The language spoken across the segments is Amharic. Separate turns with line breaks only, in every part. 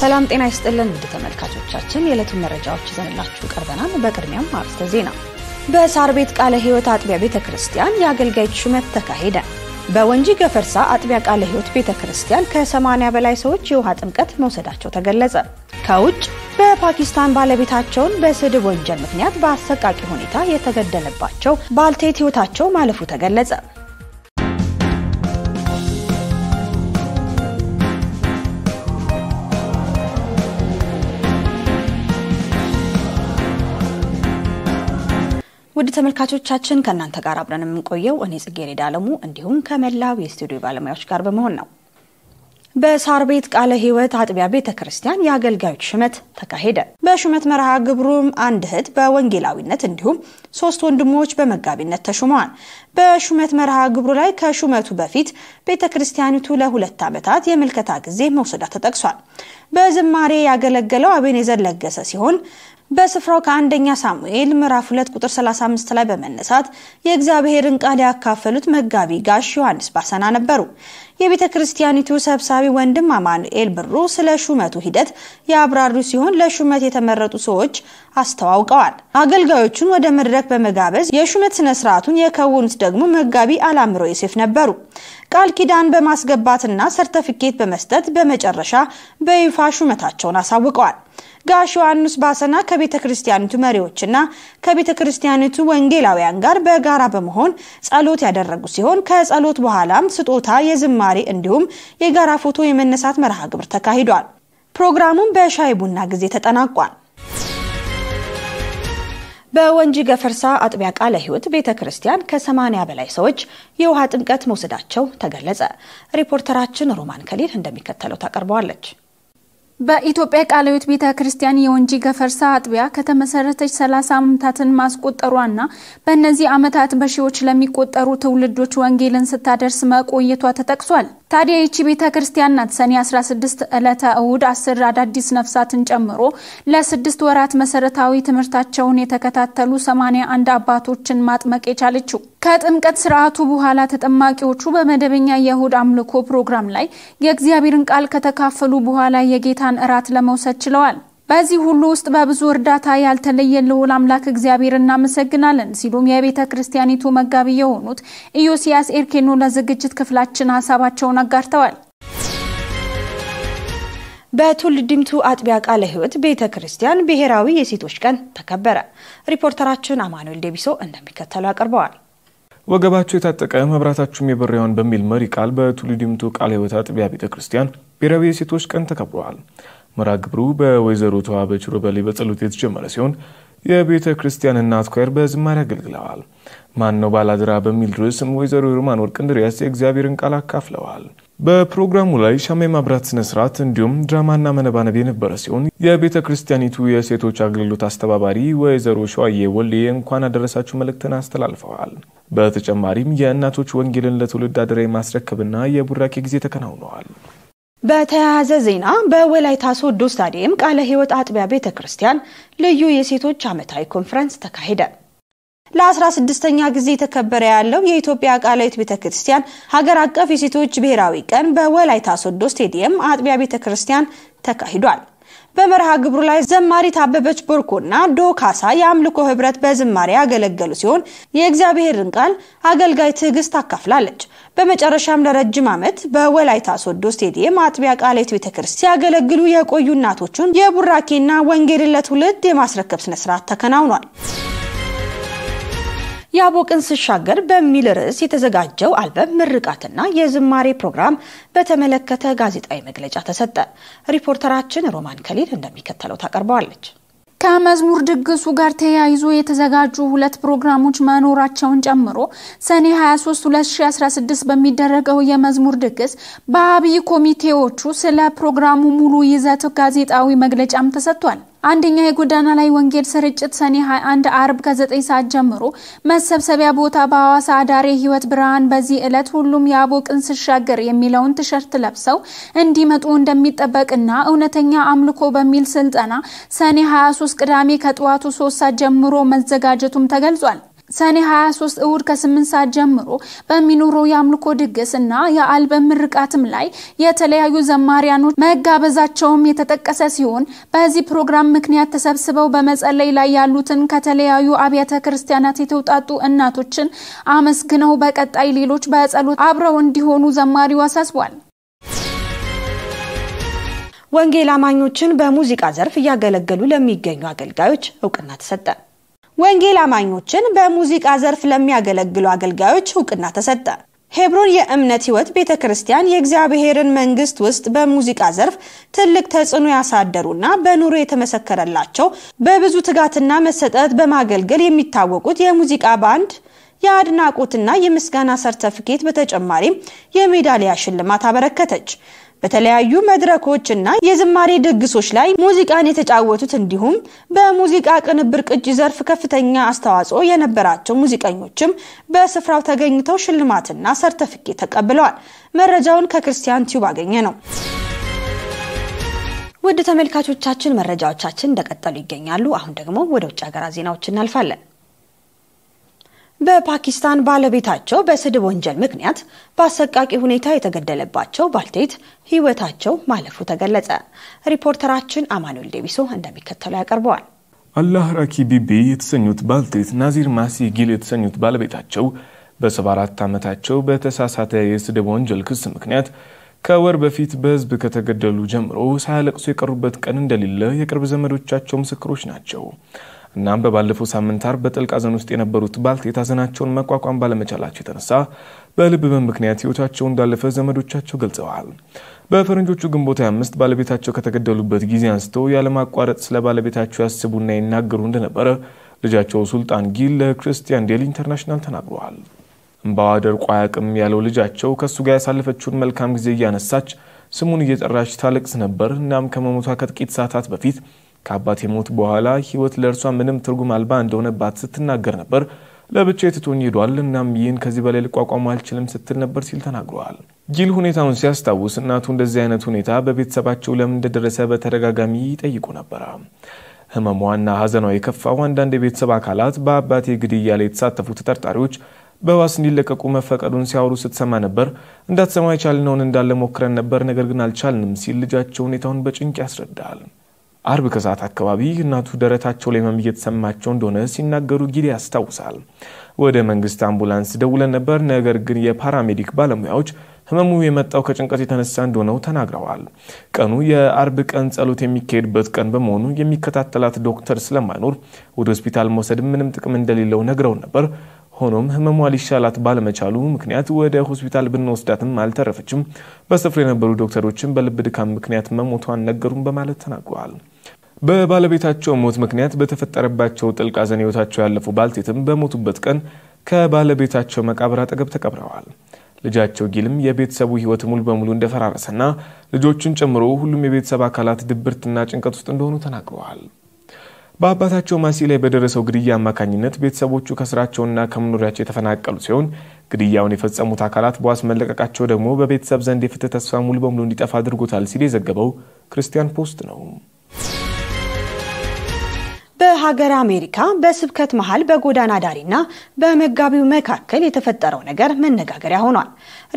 ሰላም ጤና ይስጥልን ውድ ተመልካቾቻችን፣ የዕለቱን መረጃዎች ይዘንላችሁ ቀርበናል። በቅድሚያም አርስተ ዜና። በሳር ቤት ቃለ ህይወት አጥቢያ ቤተ ክርስቲያን የአገልጋዮች ሹመት ተካሄደ። በወንጂ ገፈርሳ አጥቢያ ቃለ ህይወት ቤተ ክርስቲያን ከ80 በላይ ሰዎች የውሃ ጥምቀት መውሰዳቸው ተገለጸ። ከውጭ በፓኪስታን ባለቤታቸውን በስድብ ወንጀል ምክንያት በአሰቃቂ ሁኔታ የተገደለባቸው ባልቴት ህይወታቸው ማለፉ ተገለጸ። ውድ ተመልካቾቻችን ከእናንተ ጋር አብረን የምንቆየው እኔ ጽጌሬዳ አለሙ እንዲሁም ከመላው የስቱዲዮ ባለሙያዎች ጋር በመሆን ነው። በሳር ቤት ቃለ ሕይወት አጥቢያ ቤተ ክርስቲያን የአገልጋዮች ሹመት ተካሄደ። በሹመት መርሃ ግብሩም አንድ እህት በወንጌላዊነት እንዲሁም ሶስት ወንድሞች በመጋቢነት ተሹመዋል። በሹመት መርሃ ግብሩ ላይ ከሹመቱ በፊት ቤተ ክርስቲያኒቱ ለሁለት ዓመታት የምልከታ ጊዜ መውሰዷ ተጠቅሷል። በዝማሬ ያገለገለው አቤኔዘር ለገሰ ሲሆን በስፍራው ከአንደኛ ሳሙኤል ምዕራፍ 2 ቁጥር 35 ላይ በመነሳት የእግዚአብሔርን ቃል ያካፈሉት መጋቢ ጋሽ ዮሐንስ ባሰና ነበሩ። የቤተ ክርስቲያኒቱ ሰብሳቢ ወንድም አማኑኤል ብሩ ስለ ሹመቱ ሂደት ያብራሩ ሲሆን ለሹመት የተመረጡ ሰዎች አስተዋውቀዋል። አገልጋዮቹን ወደ መድረክ በመጋበዝ የሹመት ስነ ስርዓቱን የከወኑት ደግሞ መጋቢ አላምሮ ዮሴፍ ነበሩ። ቃል ኪዳን በማስገባትና ሰርተፊኬት በመስጠት በመጨረሻ በይፋ ሹመታቸውን አሳውቀዋል። ጋሽ ዮሐንስ ባሰና ከቤተ ክርስቲያኒቱ መሪዎችና ከቤተ ክርስቲያኒቱ ወንጌላውያን ጋር በጋራ በመሆን ጸሎት ያደረጉ ሲሆን ከጸሎት በኋላም ስጦታ፣ የዝማሬ እንዲሁም የጋራ ፎቶ የመነሳት መርሃ ግብር ተካሂዷል። ፕሮግራሙም በሻይ ቡና ጊዜ ተጠናቋል። በወንጂ ገፈርሳ አጥቢያ ቃለ ሕይወት ቤተ ክርስቲያን ከ80 በላይ ሰዎች የውሃ ጥምቀት መውሰዳቸው ተገለጸ። ሪፖርተራችን ሮማን ከሊል እንደሚከተለው ታቀርበዋለች።
በኢትዮጵያ ቃለ ቤተ ክርስቲያን የወንጂ ገፈርሳ አጥቢያ ከተመሰረተች ሰላሳ ዓመታትን ማስቆጠሯና በእነዚህ ዓመታት በሺዎች ለሚቆጠሩ ትውልዶች ወንጌልን ስታደርስ መቆየቷ ተጠቅሷል። ታዲያ ይቺ ቤተ ክርስቲያን ናት ሰኔ 16 ዕለተ እሁድ 10 አዳዲስ ነፍሳትን ጨምሮ ለስድስት ወራት መሰረታዊ ትምህርታቸውን የተከታተሉ 81 አባቶችን ማጥመቅ የቻለችው። ከጥምቀት ስርዓቱ በኋላ ተጠማቂዎቹ በመደበኛ የእሁድ አምልኮ ፕሮግራም ላይ የእግዚአብሔርን ቃል ከተካፈሉ በኋላ የጌታ የምስጋናን እራት ለመውሰድ ችለዋል። በዚህ ሁሉ ውስጥ በብዙ እርዳታ ያልተለየን ልዑል አምላክ እግዚአብሔር እናመሰግናለን ሲሉም የቤተ ክርስቲያኒቱ መጋቢ የሆኑት ኢዮስያስ ኤርኬኖ ለዝግጅት ክፍላችን ሀሳባቸውን አጋርተዋል።
በቱል ድምቱ አጥቢያ ቃለ ሕይወት ቤተ ክርስቲያን ብሔራዊ የሴቶች ቀን ተከበረ። ሪፖርተራችን አማኑኤል ደቢሶ እንደሚከተለው አቅርበዋል።
ወገባቸው የታጠቀ መብራታችሁም የበራውን በሚል መሪ ቃል በቱል ቃለ ሕይወት አጥቢያ ቤተ ክርስቲያን ብሔራዊ የሴቶች ቀን ተከብረዋል። መርሃ ግብሩ በወይዘሮ ተዋበች ሮበሌ በጸሎት የተጀመረ ሲሆን የቤተ ክርስቲያን እናት ኳየር በዝማሬ አገልግለዋል። ማን ነው ባላድራ በሚል ርዕስም ወይዘሮ ሮማን ወርቅ እንድሪያስ የእግዚአብሔርን ቃል አካፍለዋል። በፕሮግራሙ ላይ ሻማ የማብራት ስነ ስርዓት እንዲሁም ድራማና መነባነብ የነበረ ሲሆን የቤተ ክርስቲያኒቱ የሴቶች አገልግሎት አስተባባሪ ወይዘሮ ሸዋዬ ወሌ እንኳን አደረሳችሁ መልእክትን አስተላልፈዋል። በተጨማሪም የእናቶች ወንጌልን ለትውልድ አደራ የማስረከብና የቡራኬ ጊዜ ተከናውነዋል።
በተያያዘ ዜና በወላይታ ሶዶ ስታዲየም ቃለ ሕይወት አጥቢያ ቤተ ክርስቲያን ልዩ የሴቶች ዓመታዊ ኮንፈረንስ ተካሄደ። ለ16ኛ ጊዜ የተከበረ ያለው የኢትዮጵያ ቃለ ሕይወት ቤተ ክርስቲያን ሀገር አቀፍ የሴቶች ብሔራዊ ቀን በወላይታ ሶዶ ስታዲየም አጥቢያ ቤተ ክርስቲያን ተካሂዷል። በመርሃ ግብሩ ላይ ዘማሪት አበበች ቦርኮና ዶ ካሳ የአምልኮ ህብረት በዝማሬ ያገለገሉ ሲሆን የእግዚአብሔርን ቃል አገልጋይ ትዕግስት አካፍላለች። በመጨረሻም ለረጅም ዓመት በወላይታ ሶዶ ስቴዲየም አጥቢያ ቃሌት ቤተክርስቲያን ሲያገለግሉ የቆዩ እናቶቹን የቡራኬና ወንጌልን ለትውልድ የማስረከብ ስነስርዓት ተከናውኗል። የአቦቅን ስሻገር በሚል ርዕስ የተዘጋጀው አልበም ምርቃትና የዝማሬ ፕሮግራም በተመለከተ ጋዜጣዊ መግለጫ ተሰጠ። ሪፖርተራችን ሮማን ከሊል እንደሚከተለው ታቀርበዋለች።
ከመዝሙር ድግሱ ጋር ተያይዞ የተዘጋጁ ሁለት ፕሮግራሞች መኖራቸውን ጨምሮ ሰኔ 23 2016 በሚደረገው የመዝሙር ድግስ በአብይ ኮሚቴዎቹ ስለ ፕሮግራሙ ሙሉ ይዘት ጋዜጣዊ መግለጫም ተሰጥቷል። አንደኛ የጎዳና ላይ ወንጌል ስርጭት ሰኔ 21 አርብ ከ9 ሰዓት ጀምሮ መሰብሰቢያ ቦታ በሐዋሳ አዳሬ ህይወት ብርሃን በዚህ ዕለት ሁሉም የአቦ ቅን ስሻገር የሚለውን ቲሸርት ለብሰው እንዲመጡ እንደሚጠበቅና እውነተኛ አምልኮ በሚል ስልጠና ሰኔ 23 ቅዳሜ ከጠዋቱ 3 ሰዓት ጀምሮ መዘጋጀቱም ተገልጿል። ሰኔ 23 እሁድ ከ8 ሰዓት ጀምሮ በሚኖረው የአምልኮ ድግስ እና የአልበም ምርቃትም ላይ የተለያዩ ዘማሪያኖች መጋበዛቸውም የተጠቀሰ ሲሆን በዚህ ፕሮግራም ምክንያት ተሰብስበው በመጸለይ ላይ ያሉትን ከተለያዩ አብያተ ክርስቲያናት የተውጣጡ እናቶችን አመስግነው በቀጣይ ሌሎች በጸሎት አብረው እንዲሆኑ ዘማሪው አሳስቧል።
ወንጌል አማኞችን በሙዚቃ ዘርፍ እያገለገሉ ለሚገኙ አገልጋዮች እውቅና ተሰጠ። ወንጌል አማኞችን በሙዚቃ ዘርፍ ለሚያገለግሉ አገልጋዮች እውቅና ተሰጠ። ሄብሮን የእምነት ሕይወት ቤተ ክርስቲያን የእግዚአብሔርን መንግስት ውስጥ በሙዚቃ ዘርፍ ትልቅ ተጽዕኖ ያሳደሩና በኑሮ የተመሰከረላቸው በብዙ ትጋትና መሰጠት በማገልገል የሚታወቁት የሙዚቃ ባንድ የአድናቆትና የምስጋና ሰርተፍኬት በተጨማሪም የሜዳሊያ ሽልማት አበረከተች። በተለያዩ መድረኮች እና የዝማሬ ድግሶች ላይ ሙዚቃን የተጫወቱት እንዲሁም በሙዚቃ ቅንብር ቅጂ ዘርፍ ከፍተኛ አስተዋጽኦ የነበራቸው ሙዚቀኞችም በስፍራው ተገኝተው ሽልማትና ሰርተፍኬት ተቀብለዋል። መረጃውን ከክርስቲያን ቲዩብ አገኘ ነው። ውድ ተመልካቾቻችን መረጃዎቻችን እንደቀጠሉ ይገኛሉ። አሁን ደግሞ ወደ ውጭ ሀገራት ዜናዎች እናልፋለን። በፓኪስታን ባለቤታቸው በስድብ ወንጀል ምክንያት በአሰቃቂ ሁኔታ የተገደለባቸው ባልቴት ሕይወታቸው ማለፉ ተገለጸ። ሪፖርተራችን አማኑኤል ዴቢሶ እንደሚከተለው ያቀርበዋል።
አላህ ራኪ ቢቢ የተሰኙት ባልቴት ናዚር ማሲ ጊል የተሰኙት ባለቤታቸው በ74 ዓመታቸው በተሳሳተ የስድብ ወንጀል ክስ ምክንያት ከወር በፊት በህዝብ ከተገደሉ ጀምሮ ሳያለቅሱ የቀሩበት ቀን እንደሌለ የቅርብ ዘመዶቻቸው ምስክሮች ናቸው። እናም በባለፈው ሳምንት አርብ በጥልቅ ሐዘን ውስጥ የነበሩት ባልቴት ሐዘናቸውን መቋቋም ባለመቻላቸው የተነሳ በልብ ህመም ምክንያት ህይወታቸው እንዳለፈ ዘመዶቻቸው ገልጸዋል። በፈረንጆቹ ግንቦት 25 ባለቤታቸው ከተገደሉበት ጊዜ አንስተው ያለማቋረጥ ስለ ባለቤታቸው ያስቡና ይናገሩ እንደነበረ ልጃቸው ሱልጣን ጊል ለክርስቲያን ዴል ኢንተርናሽናል ተናግረዋል። እምባዋ ደርቆ አያውቅም ያለው ልጃቸው ከእሱ ጋር ያሳለፈችውን መልካም ጊዜ እያነሳች ስሙን እየጠራች ታለቅስ ነበር። እናም ከመሞቷ ከጥቂት ሰዓታት በፊት ከአባቴ ሞት በኋላ ህይወት ለእርሷ ምንም ትርጉም አልባ እንደሆነባት ስትናገር ነበር። ለብቻ ትቶኝ ሄዷል። እናም ይህን ከዚህ በላይ ልቋቋሙ አልችልም ስትል ነበር ሲል ተናግረዋል። ጊል ሁኔታውን ሲያስታውስ እናቱ እንደዚህ አይነት ሁኔታ በቤተሰባቸው ለምን እንደደረሰ በተደጋጋሚ ይጠይቁ ነበረ። ህመሟና ሀዘኗ የከፋው አንዳንድ የቤተሰብ አካላት በአባቴ ግድያ ላይ የተሳተፉ ተጠርጣሪዎች በዋስ እንዲለቀቁ መፈቀዱን ሲያወሩ ስትሰማ ነበር። እንዳትሰማ የቻልነውን እንዳለ ሞክረን ነበር፣ ነገር ግን አልቻልንም ሲል ልጃቸው ሁኔታውን በጭንቅ ያስረዳል። አርብ ከሰዓት አካባቢ እናቱ ደረታቸው ላይ ህመም እየተሰማቸው እንደሆነ ሲናገሩ ጊዲ ያስታውሳል። ወደ መንግስት አምቡላንስ ደውለን ነበር፣ ነገር ግን የፓራሜዲክ ባለሙያዎች ህመሙ የመጣው ከጭንቀት የተነሳ እንደሆነው ተናግረዋል። ቀኑ የአርብ ቀን ጸሎት የሚካሄድበት ቀን በመሆኑ የሚከታተላት ዶክተር ስለማይኖር ወደ ሆስፒታል መውሰድ ምንም ጥቅም እንደሌለው ነግረው ነበር። ሆኖም ህመሟ ሊሻላት ባለመቻሉ ምክንያት ወደ ሆስፒታል ብንወስዳትም አልተረፈችም። በስፍራ የነበሩ ዶክተሮችም በልብ ድካም ምክንያት መሞቷን ነገሩን በማለት ተናግረዋል። በባለቤታቸው ሞት ምክንያት በተፈጠረባቸው ጥልቅ ሐዘን ህይወታቸው ያለፉ ባልቴትም በሞቱበት ቀን ከባለቤታቸው መቃብር አጠገብ ተቀብረዋል። ልጃቸው ጊልም የቤተሰቡ ህይወት ሙሉ በሙሉ እንደፈራረሰና ልጆቹን ጨምሮ ሁሉም የቤተሰብ አካላት ድብርትና ጭንቀት ውስጥ እንደሆኑ ተናግረዋል። በአባታቸው ማሲ ላይ በደረሰው ግድያ አማካኝነት ቤተሰቦቹ ከስራቸውና ከመኖሪያቸው የተፈናቀሉ ሲሆን ግድያውን የፈጸሙት አካላት በዋስ መለቀቃቸው ደግሞ በቤተሰብ ዘንድ የፍትህ ተስፋ ሙሉ በሙሉ እንዲጠፋ አድርጎታል ሲል የዘገበው ክርስቲያን ፖስት ነው።
በሀገር አሜሪካ በስብከት መሃል በጎዳና ዳሪና በመጋቢው መካከል የተፈጠረው ነገር መነጋገሪያ ሆኗል።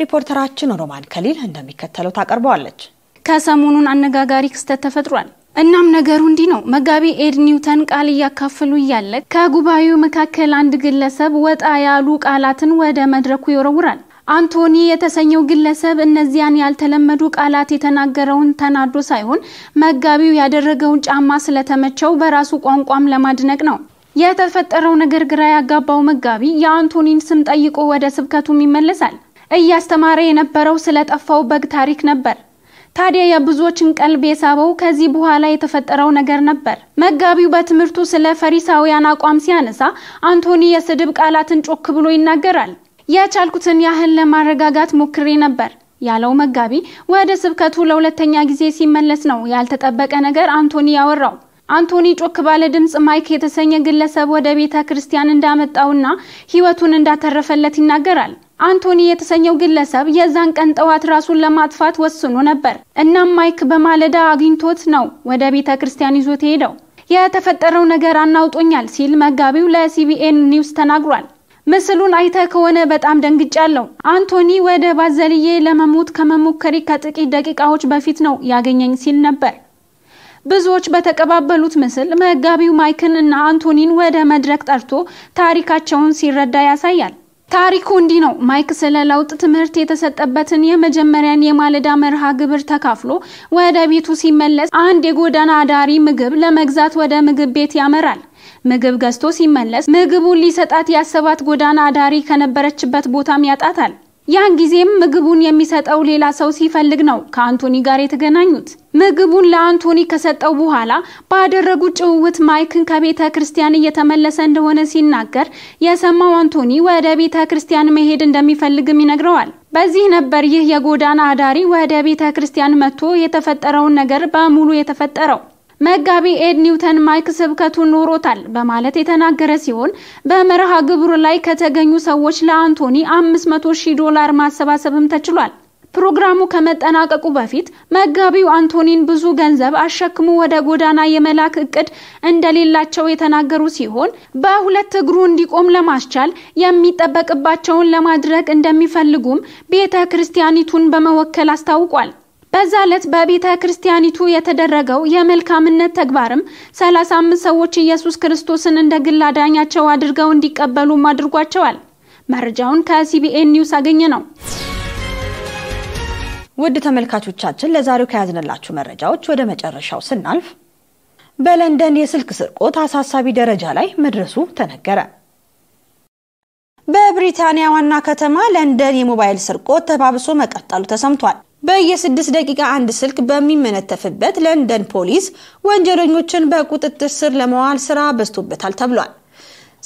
ሪፖርተራችን ሮማን ከሊል እንደሚከተለው ታቀርበዋለች።
ከሰሞኑን አነጋጋሪ ክስተት ተፈጥሯል። እናም ነገሩ እንዲህ ነው። መጋቢ ኤድ ኒውተን ቃል እያካፈሉ እያለ ከጉባኤው መካከል አንድ ግለሰብ ወጣ ያሉ ቃላትን ወደ መድረኩ ይወረውራል። አንቶኒ የተሰኘው ግለሰብ እነዚያን ያልተለመዱ ቃላት የተናገረውን ተናዶ ሳይሆን መጋቢው ያደረገውን ጫማ ስለተመቸው በራሱ ቋንቋም ለማድነቅ ነው። የተፈጠረው ነገር ግራ ያጋባው መጋቢ የአንቶኒን ስም ጠይቆ ወደ ስብከቱም ይመለሳል። እያስተማረ የነበረው ስለጠፋው በግ ታሪክ ነበር። ታዲያ የብዙዎችን ቀልብ የሳበው ከዚህ በኋላ የተፈጠረው ነገር ነበር። መጋቢው በትምህርቱ ስለ ፈሪሳውያን አቋም ሲያነሳ አንቶኒ የስድብ ቃላትን ጮክ ብሎ ይናገራል። የቻልኩትን ያህል ለማረጋጋት ሞክሬ ነበር ያለው መጋቢ ወደ ስብከቱ ለሁለተኛ ጊዜ ሲመለስ ነው ያልተጠበቀ ነገር አንቶኒ ያወራው። አንቶኒ ጮክ ባለ ድምፅ ማይክ የተሰኘ ግለሰብ ወደ ቤተ ክርስቲያን እንዳመጣውና ሕይወቱን እንዳተረፈለት ይናገራል። አንቶኒ የተሰኘው ግለሰብ የዛን ቀን ጠዋት ራሱን ለማጥፋት ወስኖ ነበር። እናም ማይክ በማለዳ አግኝቶት ነው ወደ ቤተ ክርስቲያን ይዞት ሄደው። የተፈጠረው ነገር አናውጦኛል ሲል መጋቢው ለሲቢኤን ኒውስ ተናግሯል። ምስሉን አይተ ከሆነ በጣም ደንግጫለሁ። አንቶኒ ወደ ባዘልዬ ለመሞት ከመሞከሬ ከጥቂት ደቂቃዎች በፊት ነው ያገኘኝ ሲል ነበር። ብዙዎች በተቀባበሉት ምስል መጋቢው ማይክን እና አንቶኒን ወደ መድረክ ጠርቶ ታሪካቸውን ሲረዳ ያሳያል። ታሪኩ እንዲህ ነው። ማይክ ስለ ለውጥ ትምህርት የተሰጠበትን የመጀመሪያን የማለዳ መርሃ ግብር ተካፍሎ ወደ ቤቱ ሲመለስ አንድ የጎዳና አዳሪ ምግብ ለመግዛት ወደ ምግብ ቤት ያመራል። ምግብ ገዝቶ ሲመለስ ምግቡን ሊሰጣት ያሰባት ጎዳና አዳሪ ከነበረችበት ቦታም ያጣታል። ያን ጊዜም ምግቡን የሚሰጠው ሌላ ሰው ሲፈልግ ነው ከአንቶኒ ጋር የተገናኙት። ምግቡን ለአንቶኒ ከሰጠው በኋላ ባደረጉት ጭውውት ማይክን ከቤተ ክርስቲያን እየተመለሰ እንደሆነ ሲናገር የሰማው አንቶኒ ወደ ቤተ ክርስቲያን መሄድ እንደሚፈልግም ይነግረዋል። በዚህ ነበር ይህ የጎዳና አዳሪ ወደ ቤተ ክርስቲያን መጥቶ የተፈጠረውን ነገር በሙሉ የተፈጠረው። መጋቢ ኤድ ኒውተን ማይክ ስብከቱ ኖሮታል በማለት የተናገረ ሲሆን በመርሃ ግብሩ ላይ ከተገኙ ሰዎች ለአንቶኒ 500 ሺህ ዶላር ማሰባሰብም ተችሏል። ፕሮግራሙ ከመጠናቀቁ በፊት መጋቢው አንቶኒን ብዙ ገንዘብ አሸክሙ ወደ ጎዳና የመላክ እቅድ እንደሌላቸው የተናገሩ ሲሆን በሁለት እግሩ እንዲቆም ለማስቻል የሚጠበቅባቸውን ለማድረግ እንደሚፈልጉም ቤተ ክርስቲያኒቱን በመወከል አስታውቋል። በዛ ዕለት በቤተ ክርስቲያኒቱ የተደረገው የመልካምነት ተግባርም 35 ሰዎች ኢየሱስ ክርስቶስን እንደ ግል አዳኛቸው አድርገው እንዲቀበሉም አድርጓቸዋል። መረጃውን ከሲቢኤን ኒውስ አገኘ ነው።
ውድ ተመልካቾቻችን ለዛሬው ከያዝንላችሁ መረጃዎች ወደ መጨረሻው ስናልፍ በለንደን የስልክ ስርቆት አሳሳቢ ደረጃ ላይ መድረሱ ተነገረ። በብሪታንያ ዋና ከተማ ለንደን የሞባይል ስርቆት ተባብሶ መቀጠሉ ተሰምቷል። በየስድስት ደቂቃ አንድ ስልክ በሚመነተፍበት ለንደን ፖሊስ ወንጀለኞችን በቁጥጥር ስር ለመዋል ስራ በዝቶበታል ተብሏል።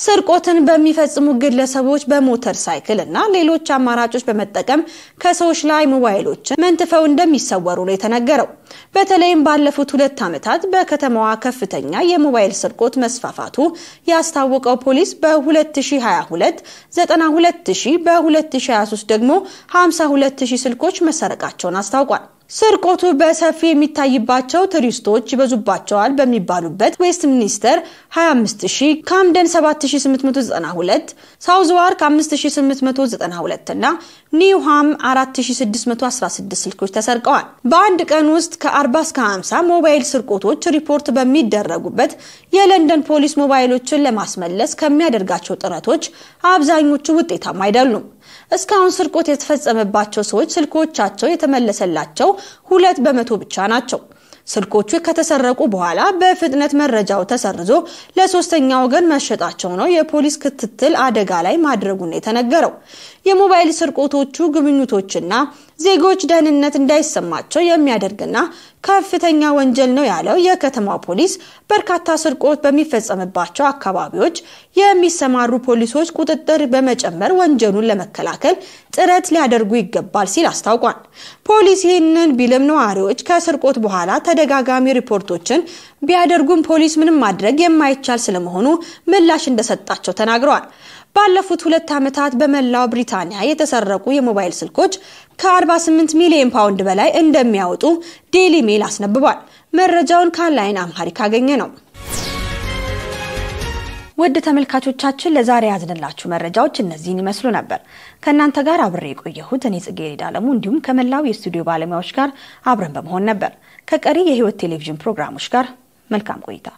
ስርቆትን በሚፈጽሙ ግለሰቦች በሞተር ሳይክል እና ሌሎች አማራጮች በመጠቀም ከሰዎች ላይ ሞባይሎችን መንትፈው እንደሚሰወሩ ነው የተነገረው። በተለይም ባለፉት ሁለት ዓመታት በከተማዋ ከፍተኛ የሞባይል ስርቆት መስፋፋቱ ያስታወቀው ፖሊስ በ2022 92000፣ በ2023 ደግሞ 52000 ስልኮች መሰረቃቸውን አስታውቋል። ስርቆቱ በሰፊ የሚታይባቸው ቱሪስቶች ይበዙባቸዋል በሚባሉበት ዌስት ሚኒስተር 25000፣ ካምደን 7892፣ ሳውዝዋርክ 5892 እና ኒውሃም 4616 ስልኮች ተሰርቀዋል። በአንድ ቀን ውስጥ ከ40 እስከ 50 ሞባይል ስርቆቶች ሪፖርት በሚደረጉበት የለንደን ፖሊስ ሞባይሎችን ለማስመለስ ከሚያደርጋቸው ጥረቶች አብዛኞቹ ውጤታማ አይደሉም። እስካሁን ስርቆት የተፈጸመባቸው ሰዎች ስልኮቻቸው የተመለሰላቸው ሁለት በመቶ ብቻ ናቸው። ስልኮቹ ከተሰረቁ በኋላ በፍጥነት መረጃው ተሰርዞ ለሶስተኛ ወገን መሸጣቸው ነው የፖሊስ ክትትል አደጋ ላይ ማድረጉን የተነገረው። የሞባይል ስርቆቶቹ ግብኙቶችና ። ዜጎች ደህንነት እንዳይሰማቸው የሚያደርግና ከፍተኛ ወንጀል ነው ያለው የከተማው ፖሊስ በርካታ ስርቆት በሚፈጸምባቸው አካባቢዎች የሚሰማሩ ፖሊሶች ቁጥጥር በመጨመር ወንጀሉን ለመከላከል ጥረት ሊያደርጉ ይገባል ሲል አስታውቋል። ፖሊስ ይህንን ቢልም ነዋሪዎች ከስርቆት በኋላ ተደጋጋሚ ሪፖርቶችን ቢያደርጉም ፖሊስ ምንም ማድረግ የማይቻል ስለመሆኑ ምላሽ እንደሰጣቸው ተናግረዋል። ባለፉት ሁለት ዓመታት በመላው ብሪታንያ የተሰረቁ የሞባይል ስልኮች ከ48 ሚሊዮን ፓውንድ በላይ እንደሚያወጡ ዴሊ ሜል አስነብቧል። መረጃውን ከአንላይን አምሃሪክ አገኘ ነው። ውድ ተመልካቾቻችን ለዛሬ ያዝንላችሁ መረጃዎች እነዚህን ይመስሉ ነበር። ከእናንተ ጋር አብሬ የቆየሁት እኔ ጽጌረዳ አለሙ እንዲሁም ከመላው የስቱዲዮ ባለሙያዎች ጋር አብረን በመሆን ነበር። ከቀሪ የህይወት ቴሌቪዥን ፕሮግራሞች ጋር መልካም ቆይታ